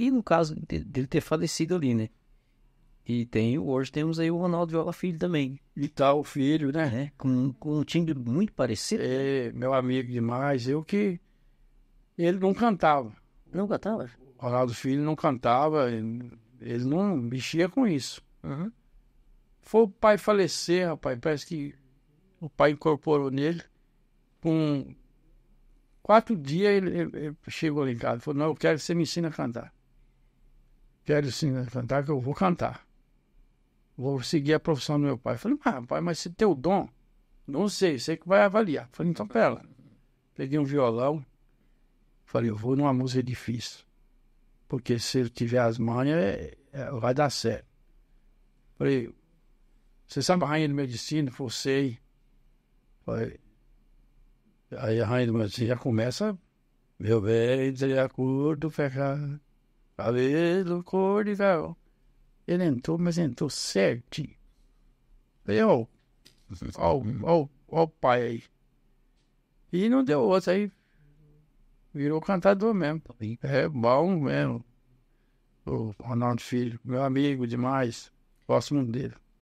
E no caso dele ter falecido ali, né? E tem, hoje temos aí o Ronaldo Viola Filho também. E tal, tá filho, né? É, com, com um time muito parecido. É, meu amigo demais. Eu que. Ele não cantava. Não cantava? O Ronaldo Filho não cantava, ele não mexia com isso. Uhum. Foi o pai falecer, rapaz. Parece que o pai incorporou nele. Com quatro dias ele, ele chegou ali em casa. Falou: Não, eu quero que você me ensine a cantar quero sim né, cantar, que eu vou cantar. Vou seguir a profissão do meu pai. falei, mas ah, pai, mas se teu dom, não sei, sei que vai avaliar. falei, então pera. Peguei um violão, falei, eu vou numa música difícil. Porque se eu tiver as manhas, é, é, vai dar certo. Falei, você sabe a rainha de medicina? destino? Forcei. aí a rainha de medicina já começa, meu bem, entre a fechado. Cabelo cor de véu. Ele entrou, mas entrou certinho. Falei, ó, ó, ó, ó o pai aí. E não deu outro, aí virou cantador mesmo. É bom mesmo. O Ronaldo Filho, meu amigo demais, próximo dele.